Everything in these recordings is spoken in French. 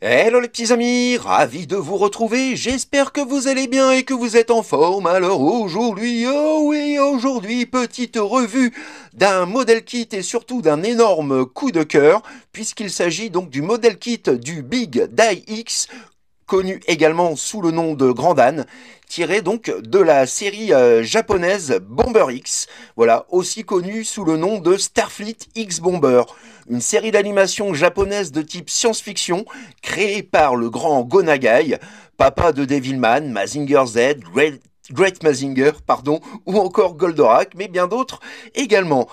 Hello les petits amis, ravi de vous retrouver, j'espère que vous allez bien et que vous êtes en forme. Alors aujourd'hui, oh oui, aujourd'hui, petite revue d'un modèle kit et surtout d'un énorme coup de cœur, puisqu'il s'agit donc du modèle kit du Big Die X connu également sous le nom de Grand Anne, tiré donc de la série euh, japonaise Bomber X, voilà, aussi connue sous le nom de Starfleet X Bomber, une série d'animation japonaise de type science-fiction créée par le grand Gonagai, papa de Devilman, Mazinger Z, Great Mazinger, pardon, ou encore Goldorak, mais bien d'autres également.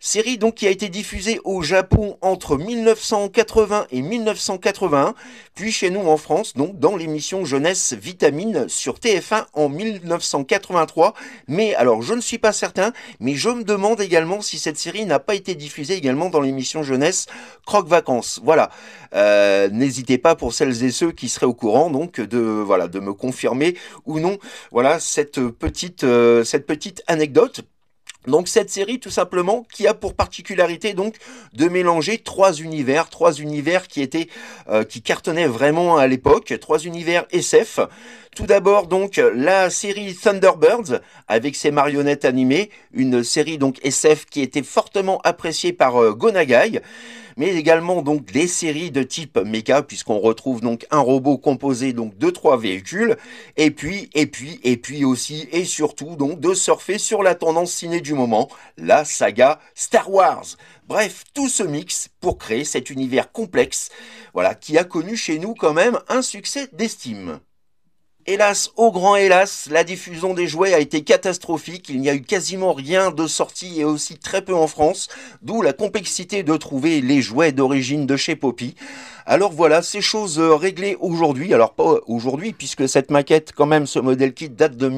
Série donc qui a été diffusée au Japon entre 1980 et 1981, puis chez nous en France, donc dans l'émission Jeunesse Vitamine sur TF1 en 1983. Mais alors, je ne suis pas certain, mais je me demande également si cette série n'a pas été diffusée également dans l'émission Jeunesse Croque Vacances. Voilà. Euh, n'hésitez pas pour celles et ceux qui seraient au courant, donc de voilà, de me confirmer ou non. Voilà cette petite euh, cette petite anecdote donc cette série tout simplement qui a pour particularité donc de mélanger trois univers, trois univers qui étaient euh, qui cartonnaient vraiment à l'époque, trois univers SF. Tout d'abord donc la série Thunderbirds avec ses marionnettes animées, une série donc SF qui était fortement appréciée par euh, Gonagai mais également donc des séries de type méca, puisqu'on retrouve donc un robot composé donc de trois véhicules, et puis, et puis, et puis aussi, et surtout donc de surfer sur la tendance ciné du moment, la saga Star Wars. Bref, tout ce mix pour créer cet univers complexe, voilà, qui a connu chez nous quand même un succès d'estime. Hélas, au grand hélas, la diffusion des jouets a été catastrophique, il n'y a eu quasiment rien de sorti et aussi très peu en France, d'où la complexité de trouver les jouets d'origine de chez Poppy. Alors voilà, ces choses euh, réglées aujourd'hui. Alors pas aujourd'hui, puisque cette maquette, quand même, ce modèle kit date de,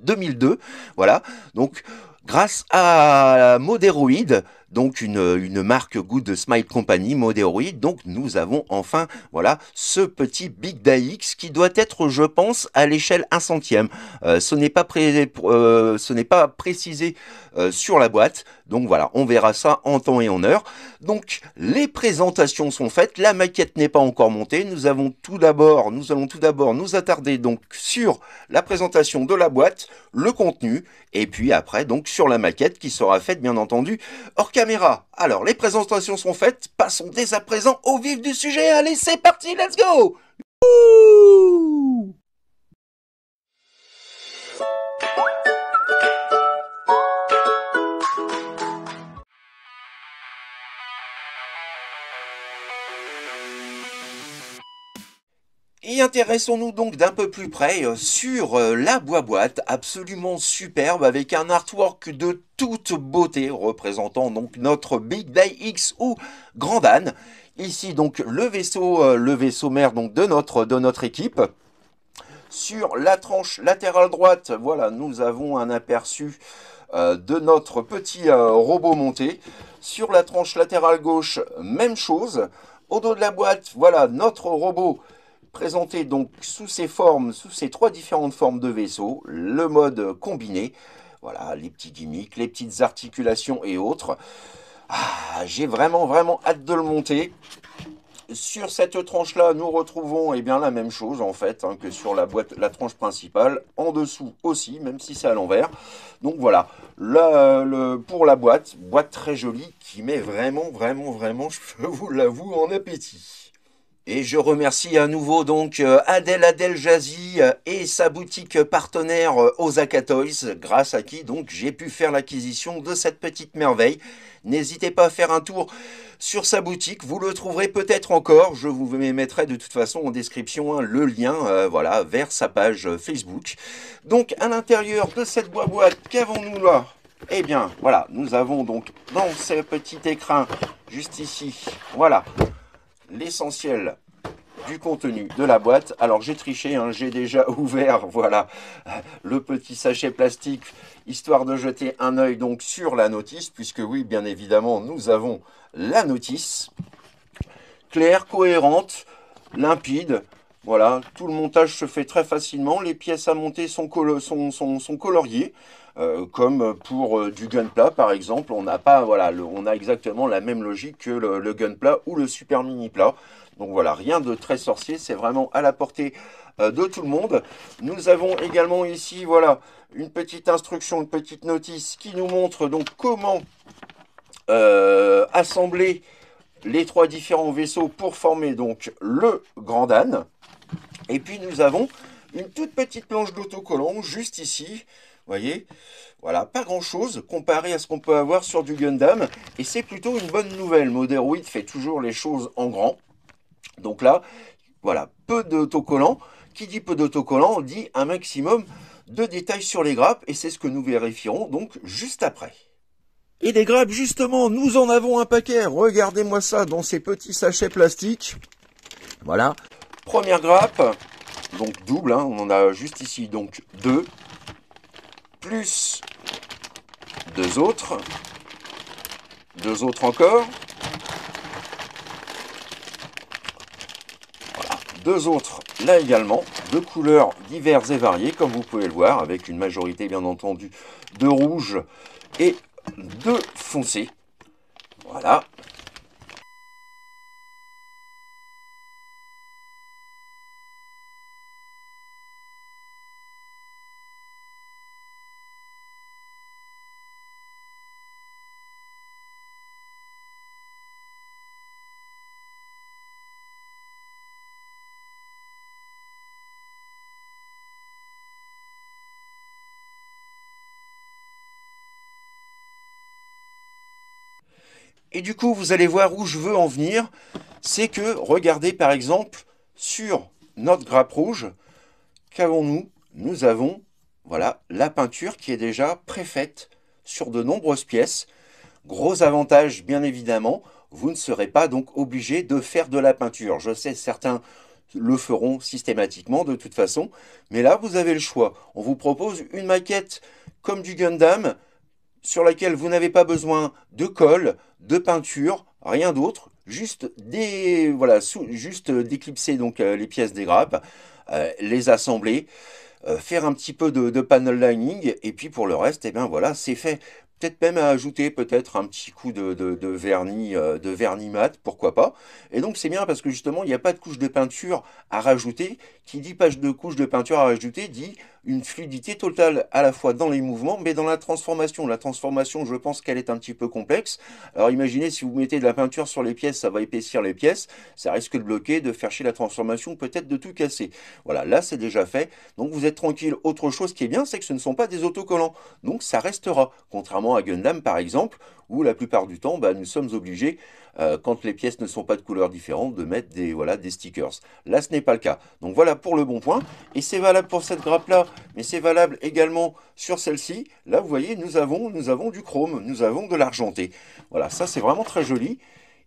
2002. Voilà. Donc, grâce à Modéroïde, donc une, une marque Good Smile Company, modéroïde. Donc nous avons enfin voilà ce petit Big X qui doit être, je pense, à l'échelle 1 centième. Euh, ce n'est pas, euh, pas précisé euh, sur la boîte. Donc voilà, on verra ça en temps et en heure. Donc les présentations sont faites, la maquette n'est pas encore montée. Nous avons tout d'abord, nous allons tout d'abord nous attarder donc sur la présentation de la boîte, le contenu, et puis après donc sur la maquette qui sera faite bien entendu hors alors, les présentations sont faites, passons dès à présent au vif du sujet. Allez, c'est parti, let's go Et intéressons-nous donc d'un peu plus près euh, sur euh, la boîte absolument superbe avec un artwork de toute beauté représentant donc notre Big Day X ou Grand Anne. Ici donc le vaisseau, euh, le vaisseau mère donc de notre, de notre équipe. Sur la tranche latérale droite, voilà, nous avons un aperçu de notre petit robot monté. Sur la tranche latérale gauche, même chose. Au dos de la boîte, voilà notre robot Présenté donc sous ces formes, sous ces trois différentes formes de vaisseau, le mode combiné, voilà, les petits gimmicks, les petites articulations et autres. Ah, j'ai vraiment, vraiment hâte de le monter. Sur cette tranche-là, nous retrouvons eh bien, la même chose en fait hein, que sur la boîte, la tranche principale. En dessous aussi, même si c'est à l'envers. Donc voilà, pour la boîte, boîte très jolie qui met vraiment, vraiment, vraiment, je vous l'avoue, en appétit. Et je remercie à nouveau donc euh, Adèle Adèle Jazzy euh, et sa boutique partenaire euh, Osaka Toys, grâce à qui donc j'ai pu faire l'acquisition de cette petite merveille. N'hésitez pas à faire un tour sur sa boutique, vous le trouverez peut-être encore, je vous mettrai de toute façon en description hein, le lien voilà, vers sa page Facebook. Donc à l'intérieur de cette boîte, qu'avons-nous là Eh bien voilà, nous avons donc dans ce petit écrin, juste ici, voilà, l'essentiel du contenu de la boîte. Alors j'ai triché, hein, j'ai déjà ouvert voilà le petit sachet plastique histoire de jeter un œil donc sur la notice puisque oui bien évidemment nous avons la notice claire, cohérente, limpide. Voilà, tout le montage se fait très facilement. Les pièces à monter sont, sont coloriées. Euh, comme pour euh, du Gunpla par exemple, on n'a pas voilà, on a exactement la même logique que le, Gunpla ou le Super Mini Plat. Donc voilà, rien de très sorcier, c'est vraiment à la portée euh, de tout le monde. Nous avons également ici voilà une petite instruction, une petite notice qui nous montre donc comment assembler les trois différents vaisseaux pour former donc le Grand âne. Et puis nous avons une toute petite planche d'autocollant juste ici voyez Voilà, pas grand-chose comparé à ce qu'on peut avoir sur du Gundam. Et c'est plutôt une bonne nouvelle. Moderoid fait toujours les choses en grand. Donc là, voilà, peu d'autocollants. Qui dit peu d'autocollants dit un maximum de détails sur les grappes. Et c'est ce que nous vérifierons donc juste après. Et des grappes, justement, nous en avons un paquet. Regardez-moi ça dans ces petits sachets plastiques. Voilà. Première grappe, donc double, hein. on en a juste ici donc deux plus deux autres, deux autres encore, deux autres là également, de couleurs diverses et variées, comme vous pouvez le voir, avec une majorité bien entendu de rouge et de foncé. Voilà, Et du coup, vous allez voir où je veux en venir. C'est que, regardez par exemple, sur notre grappe rouge, qu'avons-nous Nous avons voilà, la peinture qui est déjà préfaite sur de nombreuses pièces. Gros avantage, bien évidemment, vous ne serez pas donc obligé de faire de la peinture. Je sais, certains le feront systématiquement de toute façon, mais là, vous avez le choix. On vous propose une maquette comme du Gundam, sur laquelle vous n'avez pas besoin de colle, de peinture, rien d'autre, juste voilà, juste d'éclipser donc euh, les pièces des grappes, euh, les assembler, euh, faire un petit peu de, panel lining et puis pour le reste, et eh ben, voilà, c'est fait peut-être même à ajouter peut-être un petit coup de, vernis euh, de vernis mat, pourquoi pas. Et donc c'est bien parce que justement il n'y a pas de couche de peinture à rajouter. Qui dit pas de couche de peinture à rajouter dit une fluidité totale à la fois dans les mouvements mais dans la transformation. La transformation je pense qu'elle est un petit peu complexe. Alors imaginez si vous mettez de la peinture sur les pièces, ça va épaissir les pièces, ça risque de bloquer, de faire chier la transformation, peut-être de tout casser. Voilà, là c'est déjà fait. Donc vous êtes tranquille. Autre chose qui est bien, c'est que ce ne sont pas des autocollants. Donc ça restera, contrairement à Gundam par exemple, où la plupart du temps, bah, nous sommes obligés, euh, quand les pièces ne sont pas de couleurs différentes, de mettre des, voilà, des stickers. Là, ce n'est pas le cas. Donc voilà pour le bon point. Et c'est valable pour cette grappe-là, mais c'est valable également sur celle-ci. Là, vous voyez, nous avons, nous avons du chrome, nous avons de l'argenté. Voilà, ça c'est vraiment très joli.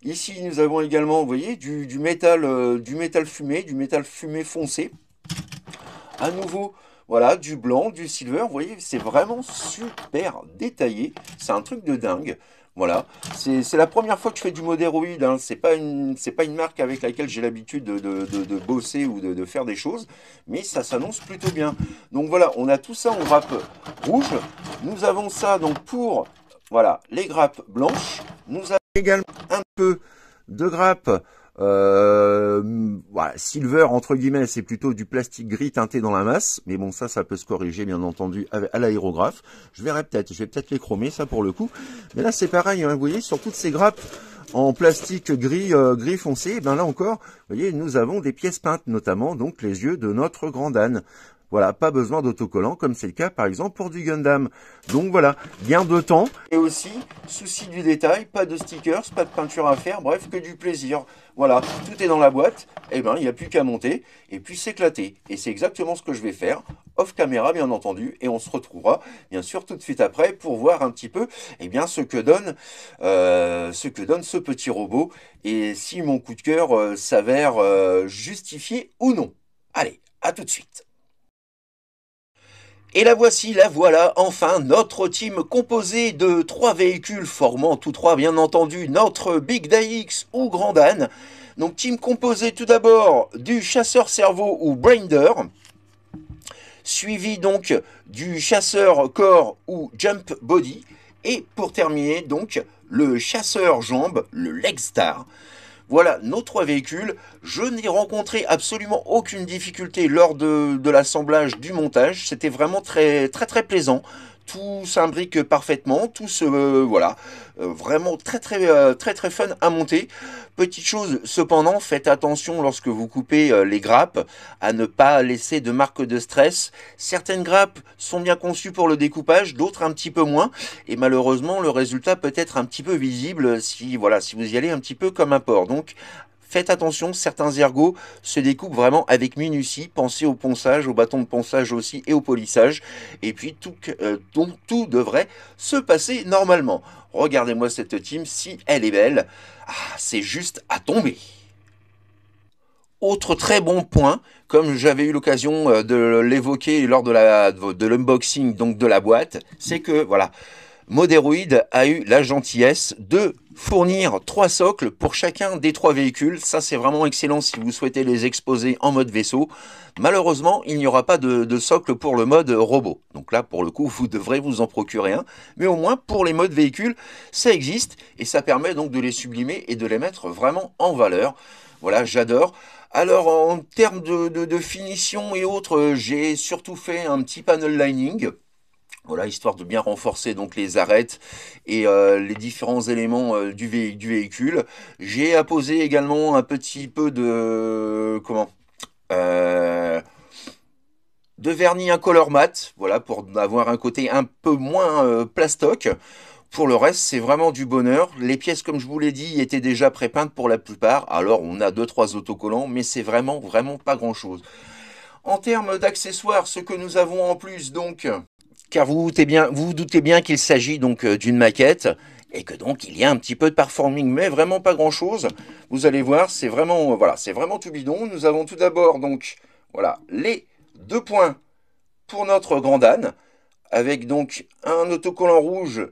Ici, nous avons également, vous voyez, du, métal, euh, du métal fumé, du métal fumé foncé. À nouveau, voilà, du blanc, du silver, vous voyez, c'est vraiment super détaillé. C'est un truc de dingue. Voilà, c'est la première fois que je fais du modéroïde, hein. c'est pas, une, pas une marque avec laquelle j'ai l'habitude de, bosser ou de, faire des choses, mais ça s'annonce plutôt bien. Donc voilà, on a tout ça en grappe rouge, nous avons ça donc pour voilà, les grappes blanches, nous avons également un peu de grappes euh, mm, silver entre guillemets, c'est plutôt du plastique gris teinté dans la masse, mais bon ça, ça peut se corriger bien entendu à l'aérographe. Je verrai peut-être, je vais peut-être les chromer ça pour le coup. Mais là c'est pareil, hein, vous voyez sur toutes ces grappes en plastique gris euh, gris foncé, eh ben là encore, vous voyez, nous avons des pièces peintes, notamment donc les yeux de notre grande âne. Voilà, pas besoin d'autocollants comme c'est le cas par exemple pour du Gundam. Donc voilà, bien de temps. Et aussi, souci du détail, pas de stickers, pas de peinture à faire, bref, que du plaisir. Voilà, tout est dans la boîte, et eh ben il n'y a plus qu'à monter et puis s'éclater. Et c'est exactement ce que je vais faire, off caméra bien entendu, et on se retrouvera bien sûr tout de suite après pour voir un petit peu eh bien, ce, que donne, euh, ce que donne ce petit robot et si mon coup de cœur euh, s'avère euh, justifié ou non. Allez, à tout de suite. Et la voici, la voilà, enfin notre team composé de trois véhicules formant tous trois bien entendu notre Big X ou Grand Anne. Donc team composé tout d'abord du chasseur cerveau ou Brainder, suivi donc du chasseur corps ou Jump Body, et pour terminer donc le chasseur jambe, le Legstar. Star. Voilà nos trois véhicules. Je n'ai rencontré absolument aucune difficulté lors de, l'assemblage, du montage. C'était vraiment très très très plaisant tout s'imbrique parfaitement, tout se euh, voilà, euh, vraiment très très euh, très très fun à monter. Petite chose cependant, faites attention lorsque vous coupez les grappes à ne pas laisser de marque de stress. Certaines grappes sont bien conçues pour le découpage, d'autres un petit peu moins et malheureusement le résultat peut être un petit peu visible si voilà, si vous y allez un petit peu comme un porc. Donc faites attention, certains ergots se découpent vraiment avec minutie. Pensez au ponçage, au bâton de ponçage aussi et au polissage. Et puis tout, euh, donc, tout devrait se passer normalement. Regardez-moi cette team, si elle est belle, ah, c'est juste à tomber. Autre très bon point, comme j'avais eu l'occasion euh, de l'évoquer lors de l'unboxing de donc de la boîte, c'est que voilà, Moderoid a eu la gentillesse de fournir trois socles pour chacun des trois véhicules. Ça, c'est vraiment excellent si vous souhaitez les exposer en mode vaisseau. Malheureusement, il n'y aura pas de, socle pour le mode robot. Donc là, pour le coup, vous devrez vous en procurer un. Mais au moins, pour les modes véhicules, ça existe et ça permet donc de les sublimer et de les mettre vraiment en valeur. Voilà, j'adore. Alors, en termes de, de finition et autres, j'ai surtout fait un petit panel lining voilà, histoire de bien renforcer donc les arêtes et euh, les différents éléments euh, du, véhicule. J'ai apposé également un petit peu de... comment euh, De vernis incolore mat, voilà, pour avoir un côté un peu moins plastoc. Pour le reste, c'est vraiment du bonheur. Les pièces, comme je vous l'ai dit, étaient déjà prépeintes pour la plupart. Alors, on a 2-3 autocollants, mais c'est vraiment, vraiment pas grand-chose. En termes d'accessoires, ce que nous avons en plus, donc, car vous vous doutez bien, qu'il s'agit donc euh, d'une maquette et que donc il y a un petit peu de performing, mais vraiment pas grand chose. Vous allez voir, c'est vraiment, euh, voilà, c'est vraiment tout bidon. Nous avons tout d'abord donc, voilà, les deux points pour notre grand âne, avec donc un autocollant rouge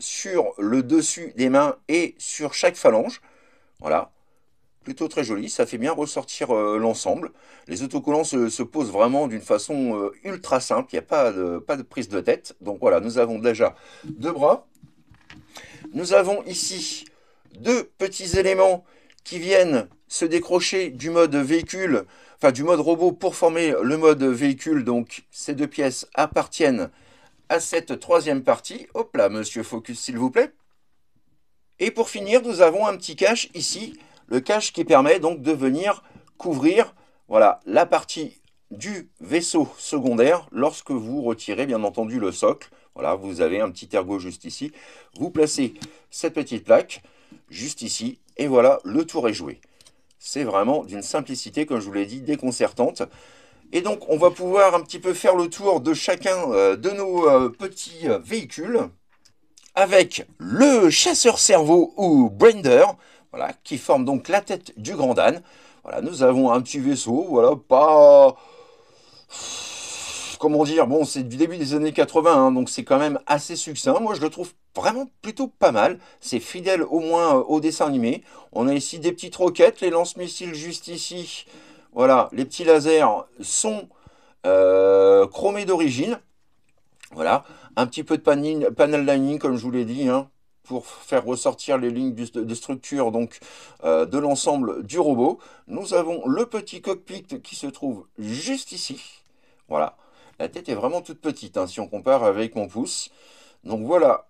sur le dessus des mains et sur chaque phalange. Voilà, plutôt très joli, ça fait bien ressortir euh, l'ensemble. Les autocollants se, posent vraiment d'une façon euh, ultra simple, il n'y a pas de, pas de prise de tête. Donc voilà, nous avons déjà deux bras. Nous avons ici deux petits éléments qui viennent se décrocher du mode véhicule, enfin du mode robot pour former le mode véhicule. Donc ces deux pièces appartiennent à cette troisième partie. Hop là, monsieur Focus, s'il vous plaît. Et pour finir, nous avons un petit cache ici le cache qui permet donc de venir couvrir voilà, la partie du vaisseau secondaire lorsque vous retirez bien entendu le socle. Voilà, vous avez un petit ergot juste ici. Vous placez cette petite plaque juste ici et voilà, le tour est joué. C'est vraiment d'une simplicité, comme je vous l'ai dit, déconcertante. Et donc, on va pouvoir un petit peu faire le tour de chacun euh, de nos euh, petits euh, véhicules avec le chasseur cerveau ou brender voilà, qui forme donc la tête du grand âne. Voilà, nous avons un petit vaisseau, voilà, pas... Comment dire, bon, c'est du début des années 80, hein, donc c'est quand même assez succinct. Moi, je le trouve vraiment plutôt pas mal. C'est fidèle au moins euh, au dessin animé. On a ici des petites roquettes, les lance-missiles juste ici. Voilà, les petits lasers sont euh, chromés d'origine. Voilà, un petit peu de panel lining, comme je vous l'ai dit, hein pour faire ressortir les lignes de structure donc euh, de l'ensemble du robot. Nous avons le petit cockpit qui se trouve juste ici. Voilà, la tête est vraiment toute petite hein, si on compare avec mon pouce. Donc voilà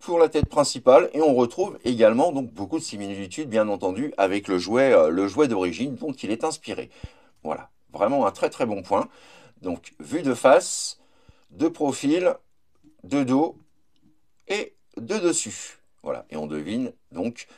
pour la tête principale et on retrouve également donc beaucoup de similitudes bien entendu avec le jouet, euh, le jouet d'origine dont il est inspiré. Voilà, vraiment un très très bon point. Donc vue de face, de profil, de dos et de dessus. Voilà, et on devine donc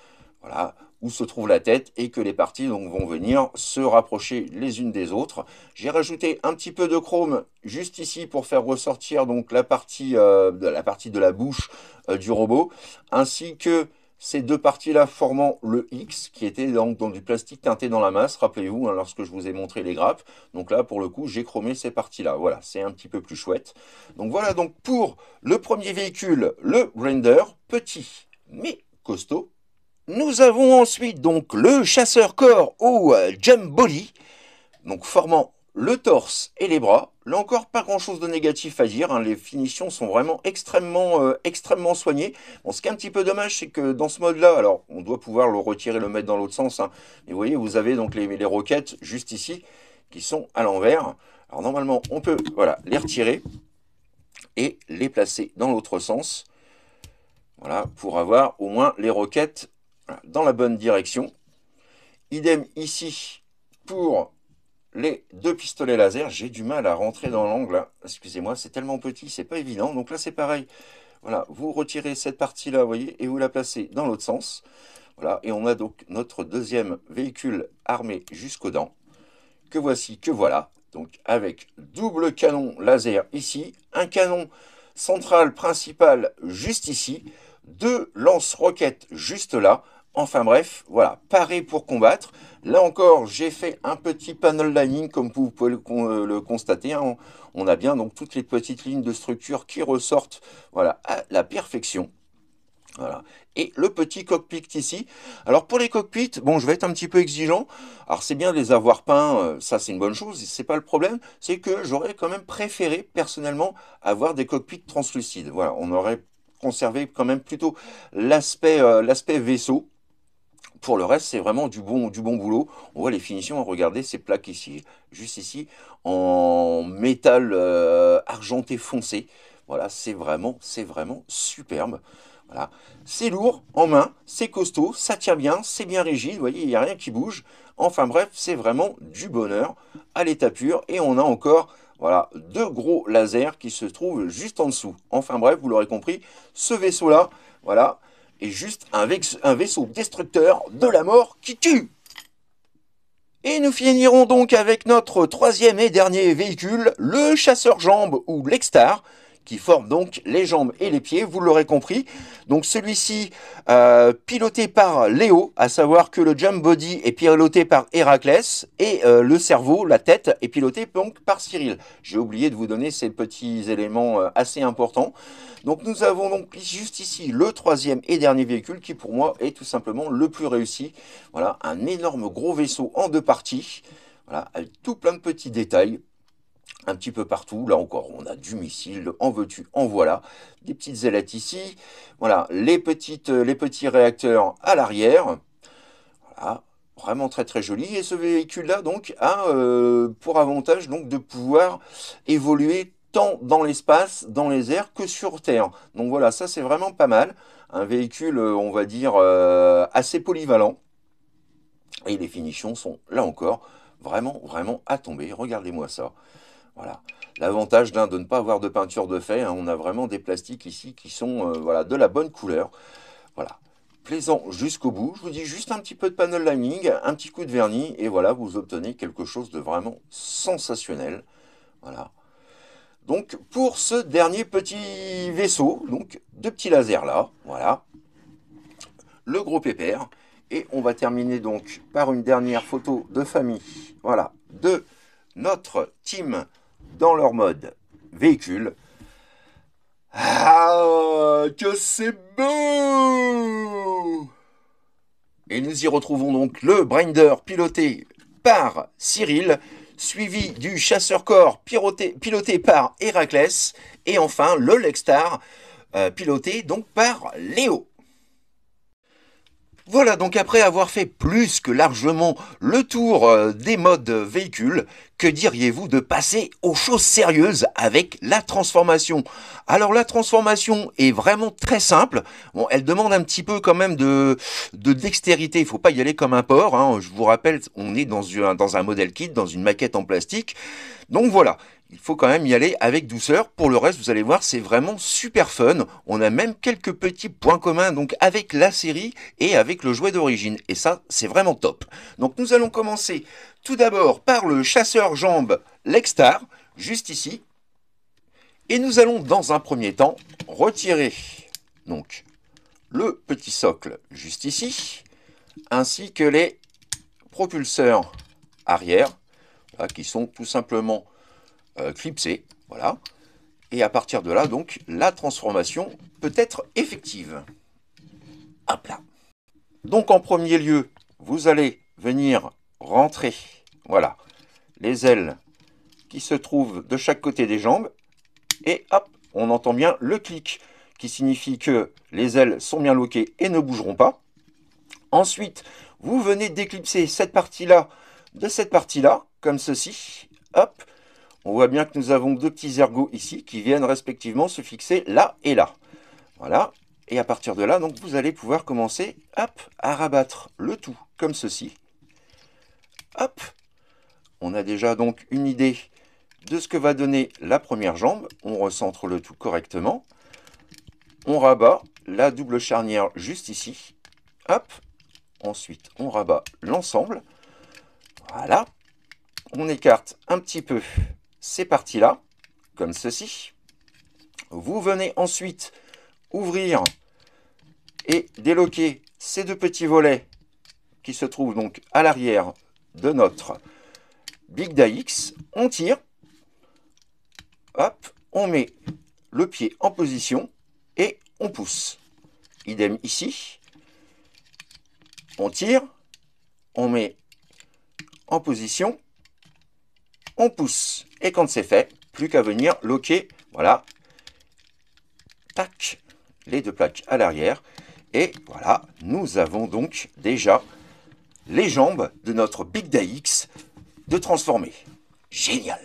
voilà, où se trouve la tête et que les parties donc, vont venir se rapprocher les unes des autres. J'ai rajouté un petit peu de chrome juste ici pour faire ressortir donc la partie, euh, la, partie de la bouche euh, du robot, ainsi que ces deux parties-là formant le X, qui était donc dans du plastique teinté dans la masse, rappelez-vous, hein, lorsque je vous ai montré les grappes. Donc là, pour le coup, j'ai chromé ces parties-là. Voilà, c'est un petit peu plus chouette. Donc voilà, donc pour le premier véhicule, le Render, petit mais costaud. Nous avons ensuite donc le chasseur corps au euh, Jamboli, donc formant le torse et les bras, là encore pas grand chose de négatif à dire, hein. les finitions sont vraiment extrêmement euh, extrêmement soignées. Bon, ce qui est un petit peu dommage, c'est que dans ce mode-là, alors on doit pouvoir le retirer et le mettre dans l'autre sens, hein. mais vous voyez, vous avez donc les, les roquettes juste ici, qui sont à l'envers. Alors normalement, on peut voilà, les retirer et les placer dans l'autre sens, voilà, pour avoir au moins les roquettes dans la bonne direction. Idem ici pour les deux pistolets laser, j'ai du mal à rentrer dans l'angle. Hein. Excusez-moi, c'est tellement petit, c'est pas évident. Donc là, c'est pareil. Voilà, vous retirez cette partie-là, vous voyez, et vous la placez dans l'autre sens. Voilà, et on a donc notre deuxième véhicule armé jusqu'aux dents. Que voici, que voilà. Donc avec double canon laser ici, un canon central principal juste ici, deux lance-roquettes juste là, Enfin bref, voilà, paré pour combattre. Là encore, j'ai fait un petit panel lining, comme vous pouvez le, euh, constater. Hein. On, a bien donc toutes les petites lignes de structure qui ressortent voilà, à la perfection. Voilà. Et le petit cockpit ici. Alors pour les cockpits, bon, je vais être un petit peu exigeant. Alors c'est bien de les avoir peints, euh, ça c'est une bonne chose, c'est pas le problème. C'est que j'aurais quand même préféré personnellement avoir des cockpits translucides. Voilà, on aurait conservé quand même plutôt l'aspect euh, l'aspect vaisseau. Pour le reste, c'est vraiment du bon, du bon boulot. On voit les finitions, hein, regardez ces plaques ici, juste ici, en métal euh, argenté foncé. Voilà, c'est vraiment, c'est vraiment superbe. Voilà. C'est lourd en main, c'est costaud, ça tient bien, c'est bien rigide, vous voyez, il n'y a rien qui bouge. Enfin bref, c'est vraiment du bonheur à l'état pur. Et on a encore voilà, deux gros lasers qui se trouvent juste en dessous. Enfin bref, vous l'aurez compris, ce vaisseau-là, voilà, est juste un, vaisseau destructeur de la mort qui tue. Et nous finirons donc avec notre troisième et dernier véhicule, le chasseur-jambe ou l'Extar, qui forment donc les jambes et les pieds, vous l'aurez compris. Donc celui-ci, euh, piloté par Léo, à savoir que le jump body est piloté par Héraclès, et euh, le cerveau, la tête, est piloté donc par Cyril. J'ai oublié de vous donner ces petits éléments euh, assez importants. Donc nous avons donc juste ici le troisième et dernier véhicule qui pour moi est tout simplement le plus réussi. Voilà, un énorme gros vaisseau en deux parties. Voilà, avec tout plein de petits détails, un petit peu partout. Là encore, on a du missile, en veux-tu, en voilà. Des petites ailettes ici. Voilà, les, petites, les petits réacteurs à l'arrière. Voilà, vraiment très très joli. Et ce véhicule-là, donc, a euh, pour avantage donc, de pouvoir évoluer tant dans l'espace, dans les airs, que sur Terre. Donc voilà, ça c'est vraiment pas mal. Un véhicule, euh, on va dire, euh, assez polyvalent. Et les finitions sont, là encore, vraiment, vraiment à tomber. Regardez-moi ça. Voilà. L'avantage d'un de ne pas avoir de peinture de fait, hein, on a vraiment des plastiques ici qui sont euh, voilà, de la bonne couleur. Voilà. Plaisant jusqu'au bout. Je vous dis juste un petit peu de panel lining, un petit coup de vernis, et voilà, vous obtenez quelque chose de vraiment sensationnel. Voilà. Donc, pour ce dernier petit vaisseau, donc deux petits lasers là, voilà. Le gros pépère. Et on va terminer donc par une dernière photo de famille, voilà, de notre team dans leur mode véhicule. Ah, que c'est beau Et nous y retrouvons donc le Brinder piloté par Cyril, suivi du chasseur-corps piloté, piloté, par Héraclès, et enfin le Lexstar euh, piloté donc par Léo. Voilà, donc après avoir fait plus que largement le tour euh, des modes véhicules, que diriez-vous de passer aux choses sérieuses avec la transformation Alors la transformation est vraiment très simple. Bon, elle demande un petit peu quand même de, dextérité. Il faut pas y aller comme un porc. Hein. Je vous rappelle, on est dans dans un modèle kit, dans une maquette en plastique. Donc voilà il faut quand même y aller avec douceur. Pour le reste, vous allez voir, c'est vraiment super fun. On a même quelques petits points communs donc avec la série et avec le jouet d'origine. Et ça, c'est vraiment top. Donc nous allons commencer tout d'abord par le chasseur jambes Lexstar, juste ici. Et nous allons dans un premier temps retirer donc le petit socle juste ici, ainsi que les propulseurs arrière, qui sont tout simplement euh, clipser, voilà. Et à partir de là, donc, la transformation peut être effective. Hop là. Donc, en premier lieu, vous allez venir rentrer, voilà, les ailes qui se trouvent de chaque côté des jambes. Et hop, on entend bien le clic, qui signifie que les ailes sont bien loquées et ne bougeront pas. Ensuite, vous venez d'éclipser cette partie-là de cette partie-là, comme ceci. Hop, on voit bien que nous avons deux petits ergots ici qui viennent respectivement se fixer là et là. Voilà. Et à partir de là, donc, vous allez pouvoir commencer à rabattre le tout comme ceci. Hop On a déjà donc une idée de ce que va donner la première jambe. On recentre le tout correctement. On rabat la double charnière juste ici. Hop Ensuite, on rabat l'ensemble. Voilà. On écarte un petit peu ces parties-là, comme ceci. Vous venez ensuite ouvrir et déloquer ces deux petits volets qui se trouvent donc à l'arrière de notre Big X, On tire, hop, on met le pied en position et on pousse. Idem ici, on tire, on met en position on pousse. Et quand c'est fait, plus qu'à venir loquer, voilà, tac, les deux plaques à l'arrière. Et voilà, nous avons donc déjà les jambes de notre Big Day X de transformer. Génial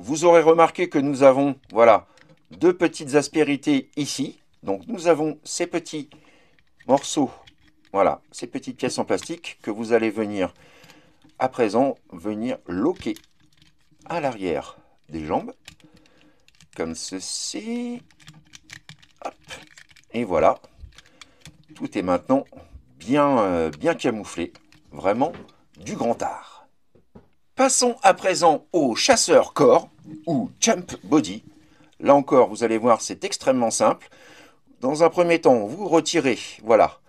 Vous aurez remarqué que nous avons, voilà, deux petites aspérités ici. Donc nous avons ces petits morceaux, voilà, ces petites pièces en plastique que vous allez venir à présent venir loquer à l'arrière des jambes, comme ceci. Et voilà, tout est maintenant bien, euh, bien camouflé, vraiment du grand art. Passons à présent au chasseur corps ou jump body. Là encore, vous allez voir, c'est extrêmement simple. Dans un premier temps, vous retirez, voilà,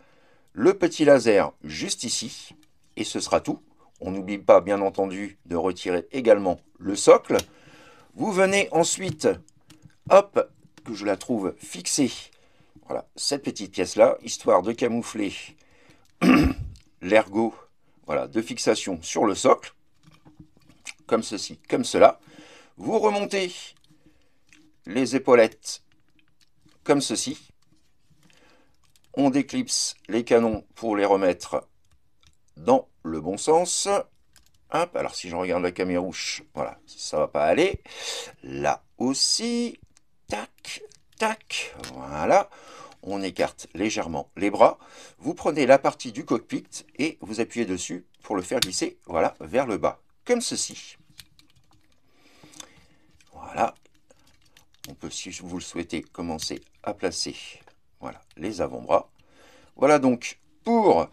le petit laser juste ici, et ce sera tout. On n'oublie pas, bien entendu, de retirer également le socle. Vous venez ensuite, hop, que je la trouve fixée. Voilà, cette petite pièce-là, histoire de camoufler l'ergot voilà, de fixation sur le socle. Comme ceci, comme cela. Vous remontez les épaulettes comme ceci. On déclipse les canons pour les remettre dans le bon sens. alors si je regarde la caméra rouge, voilà, ça va pas aller. Là aussi, tac, tac, voilà. On écarte légèrement les bras. Vous prenez la partie du cockpit et vous appuyez dessus pour le faire glisser, voilà, vers le bas, comme ceci. Voilà. On peut, si vous le souhaitez, commencer à placer voilà, les avant-bras. Voilà donc pour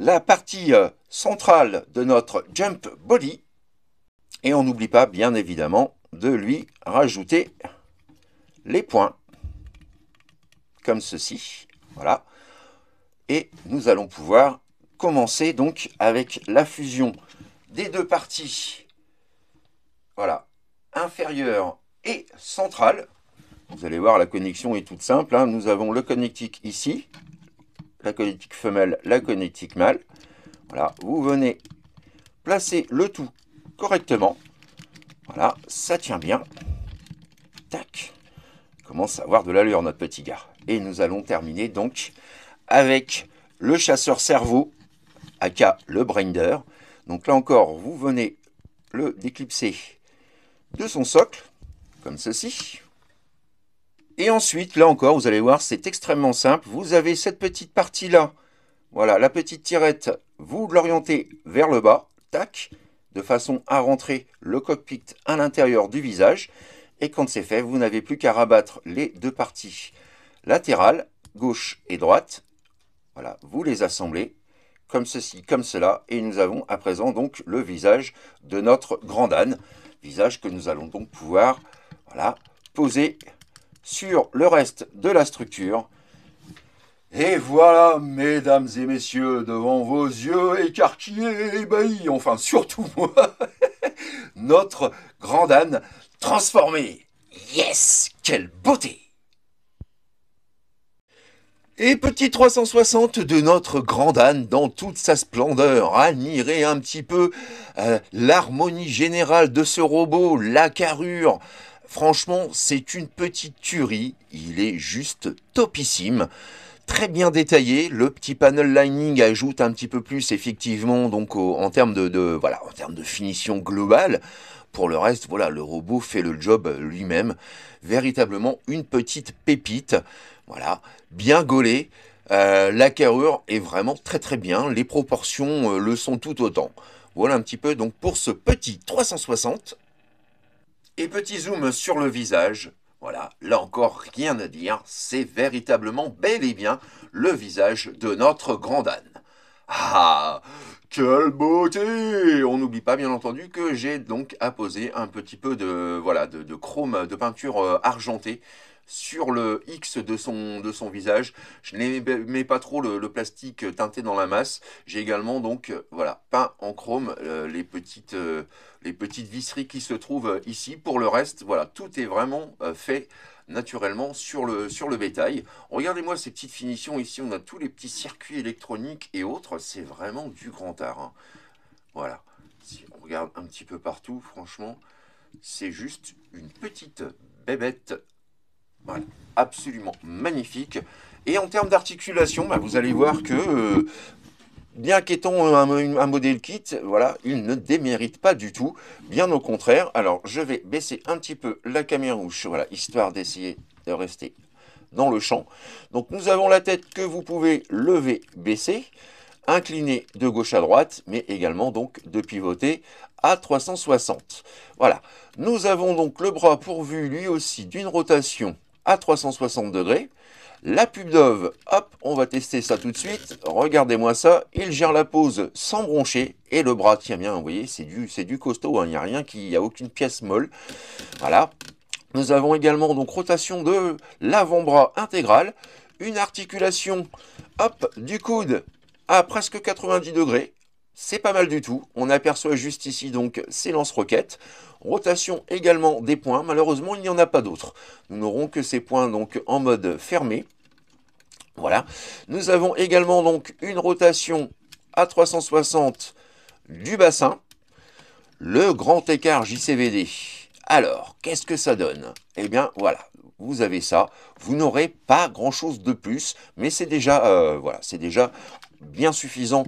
la partie euh, centrale de notre jump body. Et on n'oublie pas, bien évidemment, de lui rajouter les points, comme ceci. Voilà. Et nous allons pouvoir commencer donc avec la fusion des deux parties, voilà, inférieure et centrale. Vous allez voir, la connexion est toute simple. Hein. Nous avons le connectique ici, la connectique femelle, la connectique mâle. Voilà, vous venez placer le tout correctement. Voilà, ça tient bien. Tac. commence à avoir de l'allure notre petit gars. Et nous allons terminer donc avec le chasseur cerveau, aka le Brinder. Donc là encore, vous venez le déclipser de son socle, comme ceci. Et ensuite, là encore, vous allez voir, c'est extrêmement simple. Vous avez cette petite partie-là. Voilà, la petite tirette, vous l'orientez vers le bas, tac, de façon à rentrer le cockpit à l'intérieur du visage. Et quand c'est fait, vous n'avez plus qu'à rabattre les deux parties latérales, gauche et droite. Voilà, vous les assemblez comme ceci, comme cela. Et nous avons à présent donc le visage de notre grand âne. Visage que nous allons donc pouvoir voilà, poser sur le reste de la structure. Et voilà, mesdames et messieurs, devant vos yeux et ébahis, enfin surtout moi, notre grande âne transformée. Yes, quelle beauté et petit 360 de notre grande âne dans toute sa splendeur, admirez un petit peu euh, l'harmonie générale de ce robot, la carrure, Franchement, c'est une petite tuerie, il est juste topissime très bien détaillé. Le petit panel lining ajoute un petit peu plus effectivement donc en termes de, voilà en de finition globale. Pour le reste, voilà, le robot fait le job lui-même. Véritablement une petite pépite. Voilà, bien gaulé. Euh, la carrure est vraiment très très bien. Les proportions euh, le sont tout autant. Voilà un petit peu donc pour ce petit 360 et petit zoom sur le visage. Voilà, là encore rien à dire, c'est véritablement bel et bien le visage de notre grand âne. Ah, quelle beauté On n'oublie pas bien entendu que j'ai donc apposé un petit peu de voilà de chrome, de peinture euh, argentée sur le X de son, de son visage. Je n'aimais pas trop le, plastique teinté dans la masse. J'ai également donc euh, voilà peint en chrome euh, les petites euh, les petites visseries qui se trouvent ici. Pour le reste, voilà, tout est vraiment fait naturellement sur le, sur le bétail. Regardez-moi ces petites finitions ici, on a tous les petits circuits électroniques et autres, c'est vraiment du grand art. Hein. Voilà, si on regarde un petit peu partout, franchement, c'est juste une petite bébête absolument magnifique. Et en termes d'articulation, bah, vous allez voir que, euh, bien qu'étant un, modèle kit, voilà, il ne démérite pas du tout. Bien au contraire. Alors, je vais baisser un petit peu la caméra rouge, voilà, histoire d'essayer de rester dans le champ. Donc, nous avons la tête que vous pouvez lever, baisser, incliner de gauche à droite, mais également donc de pivoter à 360. Voilà. Nous avons donc le bras pourvu lui aussi d'une rotation à 360 degrés. La pub d'oeuvre hop, on va tester ça tout de suite. Regardez-moi ça, il gère la pose sans broncher et le bras tient bien, vous voyez, c'est du, du costaud, hein. il n'y a rien qui, il a aucune pièce molle. Voilà. Nous avons également donc rotation de l'avant-bras intégral, une articulation, hop, du coude à presque 90 degrés. C'est pas mal du tout. On aperçoit juste ici donc ces lance-roquettes. Rotation également des points. Malheureusement, il n'y en a pas d'autres. Nous n'aurons que ces points donc en mode fermé. Voilà. Nous avons également donc une rotation à 360 du bassin. Le grand écart JCVD. Alors, qu'est-ce que ça donne Eh bien, voilà vous avez ça. Vous n'aurez pas grand-chose de plus, mais c'est déjà, euh, voilà, c'est déjà bien suffisant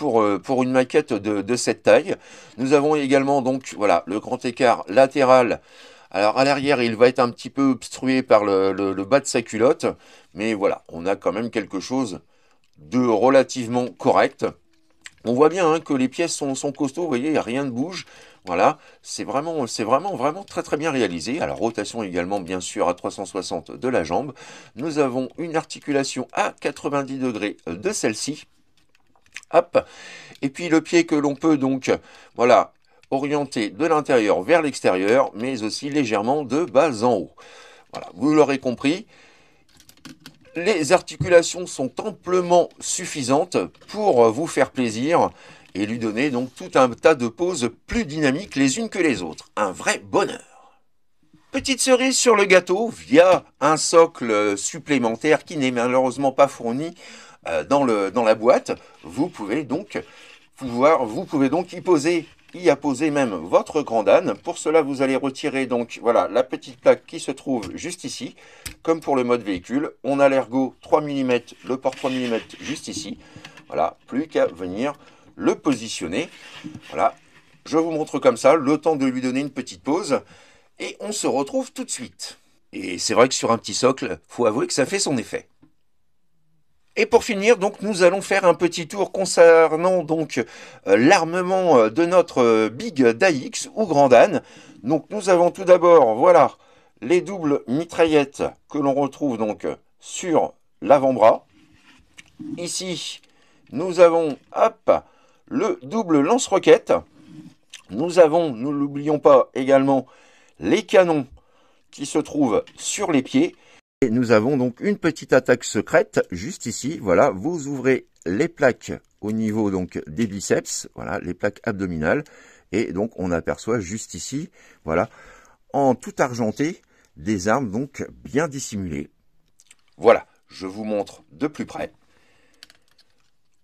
euh, pour, une maquette de, cette taille. Nous avons également donc voilà le grand écart latéral. Alors à l'arrière, il va être un petit peu obstrué par le, bas de sa culotte, mais voilà, on a quand même quelque chose de relativement correct. On voit bien hein, que les pièces sont, sont costauds, vous voyez, rien ne bouge. Voilà, c'est vraiment, vraiment, vraiment très très bien réalisé. Alors rotation également bien sûr à 360 de la jambe. Nous avons une articulation à 90 degrés de celle-ci et puis le pied que l'on peut donc, voilà, orienter de l'intérieur vers l'extérieur, mais aussi légèrement de bas en haut. Voilà, vous l'aurez compris, les articulations sont amplement suffisantes pour vous faire plaisir et lui donner donc tout un tas de poses plus dynamiques les unes que les autres. Un vrai bonheur. Petite cerise sur le gâteau via un socle supplémentaire qui n'est malheureusement pas fourni euh, dans, le, dans la boîte. Vous pouvez donc pouvoir, vous pouvez donc y poser y a même votre grand âne. Pour cela, vous allez retirer donc voilà la petite plaque qui se trouve juste ici. Comme pour le mode véhicule, on a l'ergo 3 mm, le port 3 mm juste ici. Voilà, plus qu'à venir le positionner. Voilà, je vous montre comme ça, le temps de lui donner une petite pause. Et on se retrouve tout de suite. Et c'est vrai que sur un petit socle, faut avouer que ça fait son effet. Et pour finir, donc, nous allons faire un petit tour concernant donc euh, l'armement euh, de notre euh, Big Daix ou Grand Anne. Donc, nous avons tout d'abord, voilà, les doubles mitraillettes que l'on retrouve donc sur l'avant-bras. Ici, nous avons, le double lance-roquette. Nous avons, nous l'oublions pas également, les canons qui se trouvent sur les pieds. Et nous avons donc une petite attaque secrète juste ici. Voilà, vous ouvrez les plaques au niveau donc des biceps, voilà, les plaques abdominales. Et donc on aperçoit juste ici, voilà, en tout argenté, des armes donc bien dissimulées. Voilà, je vous montre de plus près.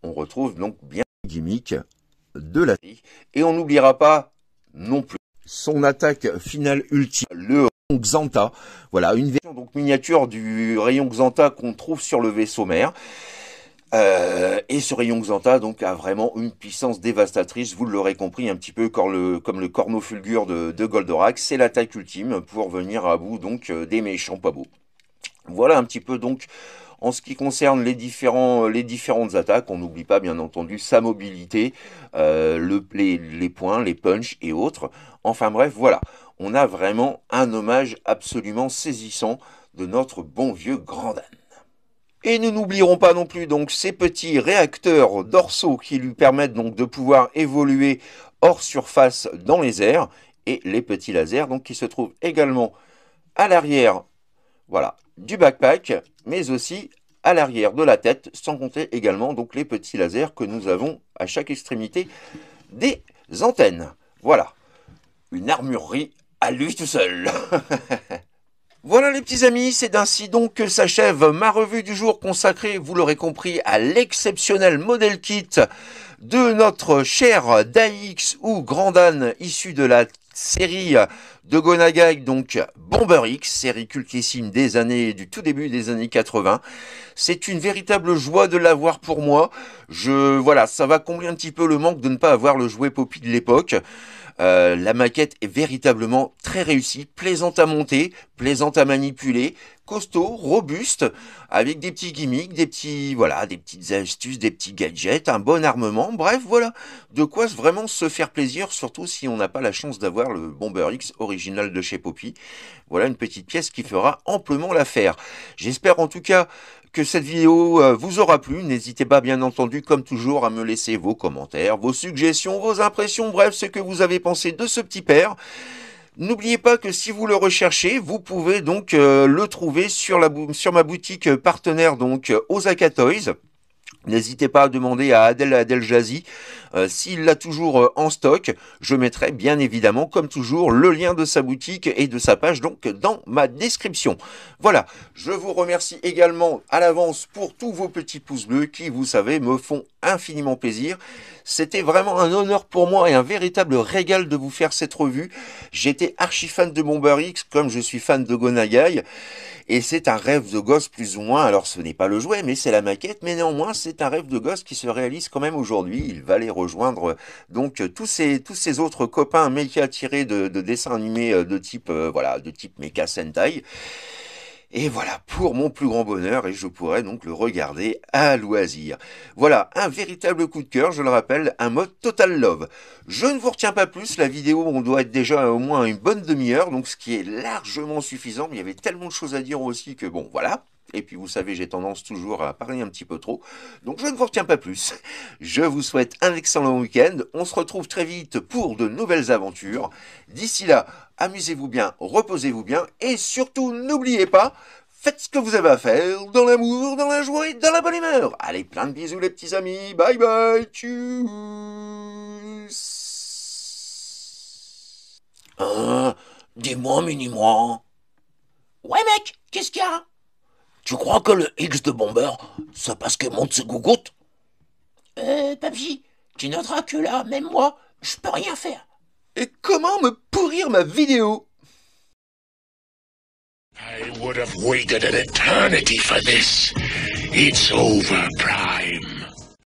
On retrouve donc bien le gimmick de la vie. Et on n'oubliera pas non plus son attaque finale ultime, le Xanta. Voilà, une version donc miniature du rayon Xanta qu'on trouve sur le vaisseau mère. Euh, et ce rayon Xanta donc a vraiment une puissance dévastatrice, vous l'aurez compris un petit peu comme le, comme de, de Goldorak, c'est l'attaque ultime pour venir à bout donc euh, des méchants pas beaux. Voilà un petit peu donc en ce qui concerne les, différents, euh, les différentes attaques, on n'oublie pas bien entendu sa mobilité, les, les points, les punches et autres. Enfin bref, voilà on a vraiment un hommage absolument saisissant de notre bon vieux Grand Et nous n'oublierons pas non plus donc ces petits réacteurs dorsaux qui lui permettent donc de pouvoir évoluer hors surface dans les airs et les petits lasers donc qui se trouvent également à l'arrière voilà du backpack mais aussi à l'arrière de la tête sans compter également donc les petits lasers que nous avons à chaque extrémité des antennes. Voilà une armurerie à lui tout seul. Voilà les petits amis, c'est ainsi donc que s'achève ma revue du jour consacrée, vous l'aurez compris, à l'exceptionnel modèle kit de notre cher Daix ou Grand Dan, issu de la série de Gonagag, donc Bomber X, série cultissime des années, du tout début des années 80. C'est une véritable joie de l'avoir pour moi. Je, voilà, ça va combler un petit peu le manque de ne pas avoir le jouet Poppy de l'époque. Euh, la maquette est véritablement très réussie, plaisante à monter, plaisante à manipuler, costaud, robuste, avec des petits gimmicks, des petits voilà, des petites astuces, des petits gadgets, un bon armement, bref voilà, de quoi vraiment se faire plaisir, surtout si on n'a pas la chance d'avoir le Bomber X original de chez Poppy. Voilà une petite pièce qui fera amplement l'affaire. J'espère en tout cas cette vidéo euh, vous aura plu. N'hésitez pas, bien entendu, comme toujours, à me laisser vos commentaires, vos suggestions, vos impressions, bref, ce que vous avez pensé de ce petit père. N'oubliez pas que si vous le recherchez, vous pouvez donc euh, le trouver sur, la, sur ma boutique euh, partenaire donc aux Toys. N'hésitez pas à demander à Adel Adeljazi euh, s'il l'a toujours euh, en stock. Je mettrai bien évidemment, comme toujours, le lien de sa boutique et de sa page donc dans ma description. Voilà, je vous remercie également à l'avance pour tous vos petits pouces bleus qui, vous savez, me font infiniment plaisir. C'était vraiment un honneur pour moi et un véritable régal de vous faire cette revue. J'étais archi fan de Bomber X comme je suis fan de Gonagai. Et c'est un rêve de gosse plus ou moins, alors ce n'est pas le jouet, mais c'est la maquette, mais néanmoins c'est un rêve de gosse qui se réalise quand même aujourd'hui. Il va les rejoindre euh, donc euh, tous ces tous ces autres copains méca tirés de, de dessins animés euh, de type voilà de type méca sentai. Et voilà, pour mon plus grand bonheur, et je pourrais donc le regarder à loisir. Voilà, un véritable coup de cœur, je le rappelle, un mode Total Love. Je ne vous retiens pas plus, la vidéo, on doit être déjà au moins une bonne demi-heure, donc ce qui est largement suffisant, mais il y avait tellement de choses à dire aussi que bon, voilà. Et puis vous savez, j'ai tendance toujours à parler un petit peu trop. Donc je ne vous retiens pas plus. Je vous souhaite un excellent week-end. On se retrouve très vite pour de nouvelles aventures. D'ici là, amusez-vous bien, reposez-vous bien. Et surtout, n'oubliez pas, faites ce que vous avez à faire dans l'amour, dans la joie et dans la bonne humeur. Allez, plein de bisous les petits amis. Bye bye. Tchuss. Hein Dis-moi, mini-moi. Ouais mec, qu'est-ce qu'il y a tu crois que le X de Bomber, ça parce qu'il monte ses gougouttes Euh, papy, tu noteras que là, même moi, je peux rien faire. Et comment me pourrir ma vidéo I would have waited an eternity for this. It's over, Prime.